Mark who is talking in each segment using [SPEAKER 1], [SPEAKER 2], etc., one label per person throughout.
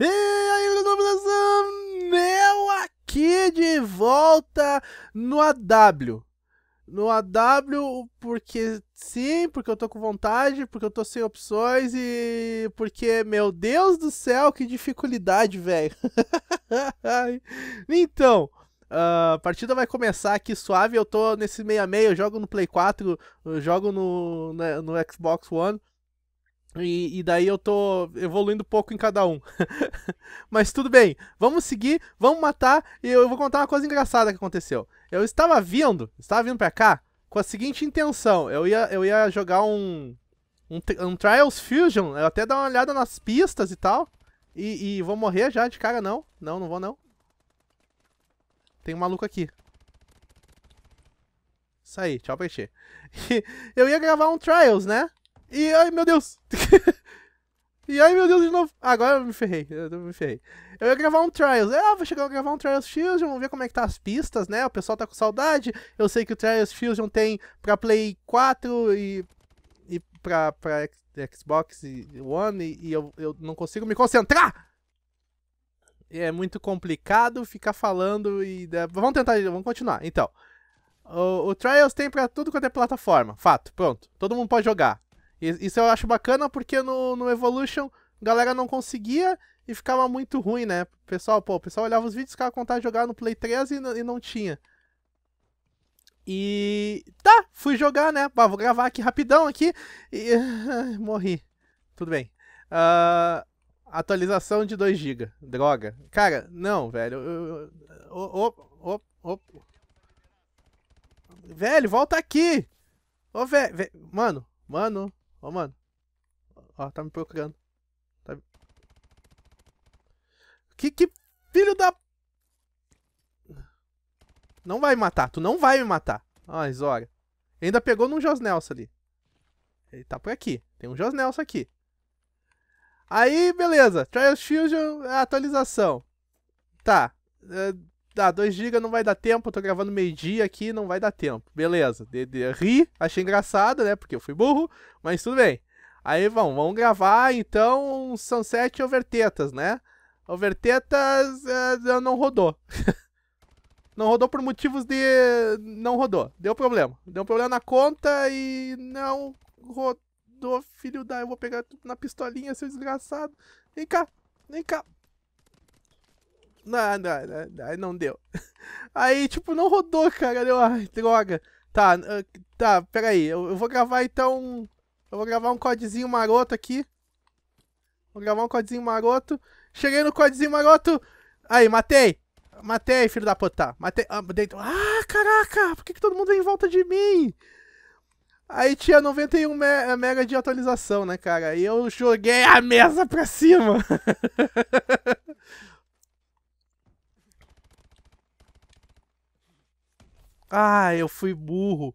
[SPEAKER 1] E aí, Eu aqui de volta no AW. No AW, porque sim, porque eu tô com vontade, porque eu tô sem opções e porque, meu Deus do céu, que dificuldade, velho. então, Uh, a partida vai começar aqui suave. Eu tô nesse meia meio eu jogo no Play 4, jogo no, né, no Xbox One. E, e, daí eu tô evoluindo pouco em cada um. Mas tudo bem, vamos seguir, vamos matar. E eu vou contar uma coisa engraçada que aconteceu. Eu estava vindo, estava vindo pra cá com a seguinte intenção: eu ia, eu ia jogar um, um, um Trials Fusion, eu até dar uma olhada nas pistas e tal. E, e vou morrer já de cara, não. Não, não vou não. Tem um maluco aqui. Isso aí, tchau peixe. eu ia gravar um Trials, né? E ai meu Deus! e ai meu Deus de novo! agora eu me ferrei, eu me ferrei. Eu ia gravar um Trials. Ah, vou chegar a gravar um Trials Fusion, vamos ver como é que tá as pistas, né? O pessoal tá com saudade. Eu sei que o Trials Fusion tem pra Play 4 e. e pra, pra Xbox One e, e eu, eu não consigo me concentrar! é muito complicado ficar falando e. Vamos tentar, vamos continuar. Então. O, o Trials tem pra tudo quanto é plataforma. Fato, pronto. Todo mundo pode jogar. Isso eu acho bacana porque no, no Evolution a galera não conseguia e ficava muito ruim, né? Pessoal, pô, o pessoal olhava os vídeos, os caras contavam jogar no Play 3 e, e não tinha. E tá, fui jogar, né? Bah, vou gravar aqui rapidão aqui e morri. Tudo bem. Uh, atualização de 2 GB. Droga. Cara, não, velho. Ô, ô, ô, velho, volta aqui! Ô, velho. Ve... Mano, mano. Ô, mano. Ó, tá me procurando. Tá... Que, que filho da... Não vai me matar. Tu não vai me matar. Ai, Zora. Ainda pegou num Josnelson ali. Ele tá por aqui. Tem um Josnelson aqui. Aí, beleza. Trials Fusion, é atualização. Tá. É, dá ah, 2 GB, não vai dar tempo. Eu tô gravando meio-dia aqui, não vai dar tempo. Beleza. De, de, ri, achei engraçado, né? Porque eu fui burro, mas tudo bem. Aí vamos, vamos gravar então Sunset Overtetas, né? Overtetas uh, não rodou. não rodou por motivos de. Não rodou. Deu problema. Deu problema na conta e não rodou filho da. Eu vou pegar tudo na pistolinha, seu desgraçado. Vem cá, vem cá. Não, não, não, não, não deu. Aí, tipo, não rodou, cara. Deu, ai, droga. Tá, ah, tá, peraí. Eu, eu vou gravar então. Eu vou gravar um codezinho maroto aqui. Vou gravar um codezinho maroto. Cheguei no codezinho maroto. Aí, matei. Matei, filho da puta. Matei. Ah, dentro. ah caraca, por que, que todo mundo vem em volta de mim? Aí tinha 91 me eh, mega de atualização, né, cara? E eu joguei a mesa pra cima. ah, eu fui burro.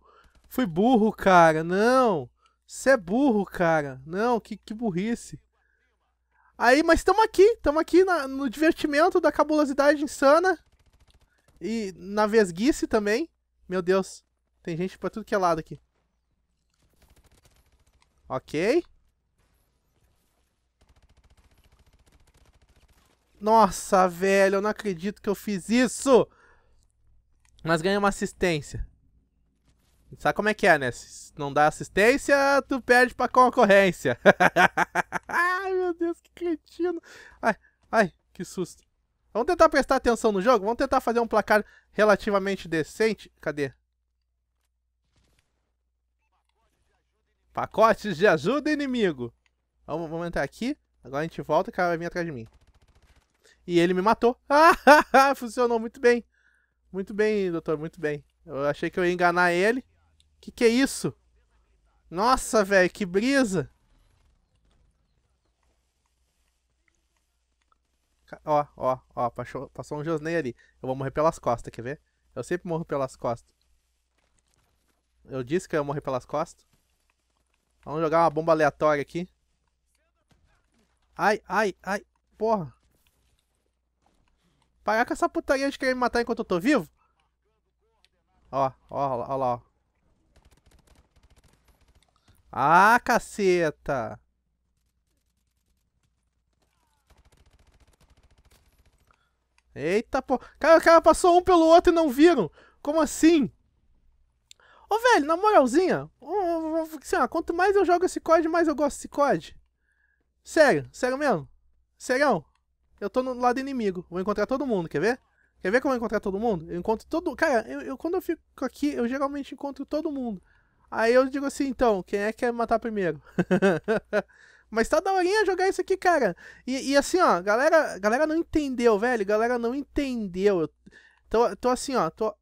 [SPEAKER 1] Fui burro, cara. Não. Você é burro, cara. Não, que, que burrice. Aí, mas estamos aqui. Estamos aqui na, no divertimento da cabulosidade insana. E na vesguice também. Meu Deus. Tem gente pra tudo que é lado aqui. Ok. Nossa, velho, eu não acredito que eu fiz isso! Mas ganhei uma assistência. Sabe como é que é, né? Se não dá assistência, tu perde pra concorrência. ai, meu Deus, que cretino. Ai, ai, que susto. Vamos tentar prestar atenção no jogo? Vamos tentar fazer um placar relativamente decente. Cadê? Pacotes de ajuda, inimigo. Vamos, vamos entrar aqui. Agora a gente volta e o cara vai vir atrás de mim. E ele me matou. Ah, funcionou muito bem. Muito bem, doutor, muito bem. Eu achei que eu ia enganar ele. Que que é isso? Nossa, velho, que brisa. Ó, ó, ó, passou, passou um Josnei ali. Eu vou morrer pelas costas, quer ver? Eu sempre morro pelas costas. Eu disse que eu ia morrer pelas costas. Vamos jogar uma bomba aleatória aqui. Ai, ai, ai. Porra. Parar com essa putaria de querer me matar enquanto eu tô vivo? Ó, ó, ó lá, ó. Ah, caceta! Eita, porra! Cara, o cara passou um pelo outro e não viram. Como assim? Ô, velho, na moralzinha, assim, ó, quanto mais eu jogo esse COD, mais eu gosto desse COD. Sério, sério mesmo. Serão? Eu tô no lado inimigo. Vou encontrar todo mundo, quer ver? Quer ver que eu vou encontrar todo mundo? Eu encontro todo. Cara, eu, eu, quando eu fico aqui, eu geralmente encontro todo mundo. Aí eu digo assim, então, quem é que quer matar primeiro? Mas tá daorinha jogar isso aqui, cara. E, e, assim, ó, galera, galera não entendeu, velho. Galera não entendeu. Eu tô, tô assim, ó, tô,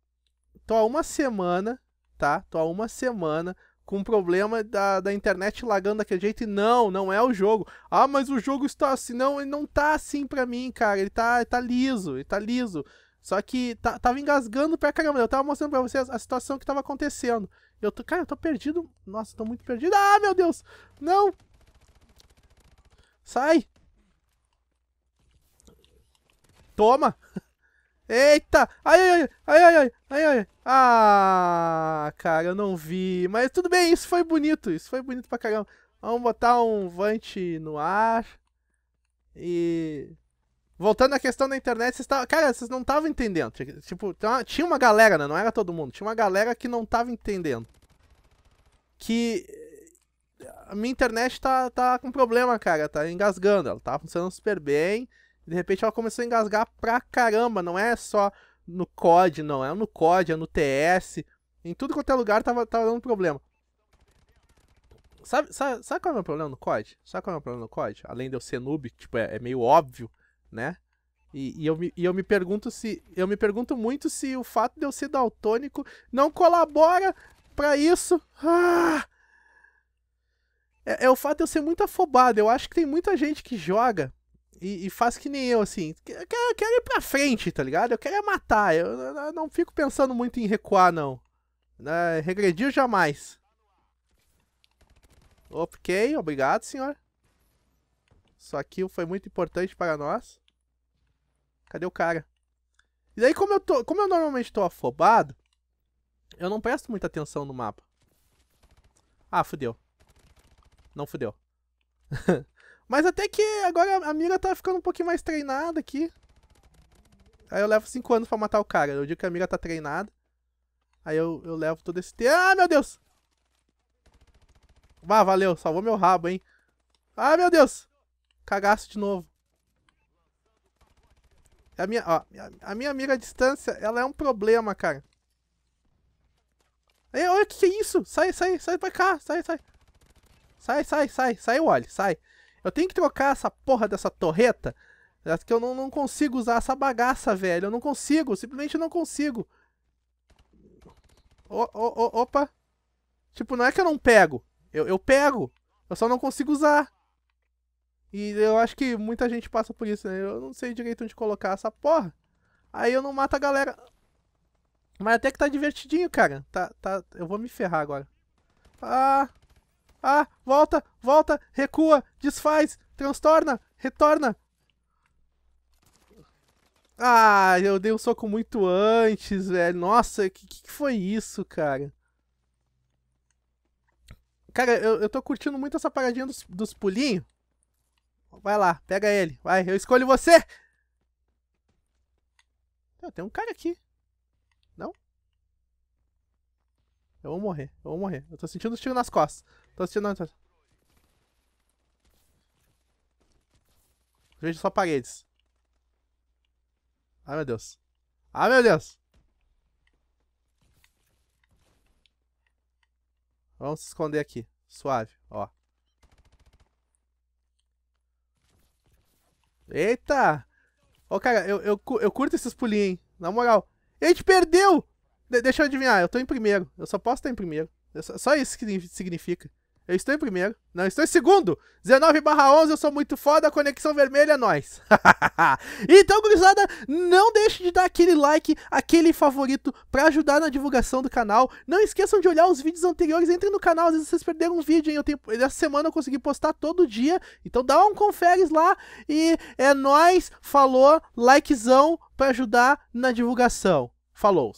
[SPEAKER 1] tô há uma semana tá? Tô há uma semana com um problema da, da internet lagando daquele jeito. E não, não é o jogo. Ah, mas o jogo está assim. Não, ele não tá assim pra mim, cara. Ele tá, ele tá liso, ele tá liso. Só que tá, tava engasgando pra caramba. Eu tava mostrando pra vocês a situação que tava acontecendo. Eu tô, cara, eu tô perdido. Nossa, tô muito perdido. Ah, meu Deus! Não! Sai! Toma! Eita! Ai, ai, ai, ai, ai, ai, ai. Ah, cara, eu não vi. Mas tudo bem, isso foi bonito. Isso foi bonito pra caramba. Vamos botar um Vant no ar. E... Voltando à questão da internet, vocês tavam... cara, vocês não estavam entendendo. Tipo, tinha uma galera, né? Não era todo mundo. Tinha uma galera que não estava entendendo. Que a minha internet tá, tá com problema, cara. Tá engasgando. Ela tá funcionando super bem. De repente ela começou a engasgar pra caramba, não é só no COD, não, é no COD, é no TS, em tudo quanto é lugar tava, tava dando problema. Sabe, sabe, sabe qual é o meu problema no COD? Sabe qual é o meu problema no COD? Além de eu ser noob, tipo, é, é meio óbvio, né? E, e, eu me, e eu me pergunto se. Eu me pergunto muito se o fato de eu ser daltônico não colabora para isso. Ah! É, é, o fato de eu ser muito afobado. Eu acho que tem muita gente que joga e, e, faz que nem eu, assim. Eu quero, eu quero, ir pra frente, tá ligado? Eu quero é matar. Eu, eu, não fico pensando muito em recuar, não. né regrediu jamais. Ok, obrigado, senhor. Isso aqui foi muito importante para nós. Cadê o cara? E daí, como eu, tô, como eu normalmente tô afobado, eu não presto muita atenção no mapa. Ah, fudeu. Não fudeu. Mas até que agora a mira tá ficando um pouquinho mais treinada aqui. Aí eu levo 5 anos pra matar o cara. Eu digo que a mira tá treinada. Aí eu, eu levo todo esse tempo. Ah, meu Deus! Ah, valeu. Salvou meu rabo, hein? Ah, meu Deus! Cagaço de novo. A minha, ó, a minha mira à distância, ela é um problema, cara. Ei, olha, que que é isso? Sai, sai, sai pra cá. Sai, sai. Sai, sai, sai. Sai, Wally, sai. Eu tenho que trocar essa porra dessa torreta. É que eu não, não consigo usar essa bagaça, velho. Eu não consigo, simplesmente não consigo. O, o, o, opa. Tipo, não é que eu não pego. Eu, eu pego. Eu só não consigo usar. E eu acho que muita gente passa por isso, né? Eu não sei direito onde colocar essa porra. Aí eu não mato a galera. Mas até que tá divertidinho, cara. Tá, tá... Eu vou me ferrar agora. Ah... Ah, volta, volta, recua, desfaz, transtorna, retorna. Ah, eu dei um soco muito antes, velho. Nossa, o que, que foi isso, cara? Cara, eu, eu tô curtindo muito essa paradinha dos, dos pulinhos. Vai lá, pega ele. Vai, eu escolho você! Tem um cara aqui. Não? Eu vou morrer, eu vou morrer. Eu tô sentindo os tiros nas costas. Tô assistindo, não. Vejo só paredes. Ai, meu Deus. Ai, meu Deus! Vamos se esconder aqui. Suave, ó. Eita! Ô, cara, eu, eu, eu curto esses pulinhos, hein? Na moral. A gente perdeu! De deixa eu adivinhar, eu tô em primeiro. Eu só posso estar em primeiro. só isso que significa. Eu estou em primeiro. Não, estou em segundo. 19 barra 11, eu sou muito foda. Conexão vermelha, é nóis. então, gurizada, não deixe de dar aquele like, aquele favorito para ajudar na divulgação do canal. Não esqueçam de olhar os vídeos anteriores. Entrem no canal, às vezes vocês perderam um vídeo, hein? Eu tenho... Essa semana eu consegui postar todo dia. Então dá um conferes lá e é nóis. Falou, likezão para ajudar na divulgação. Falou!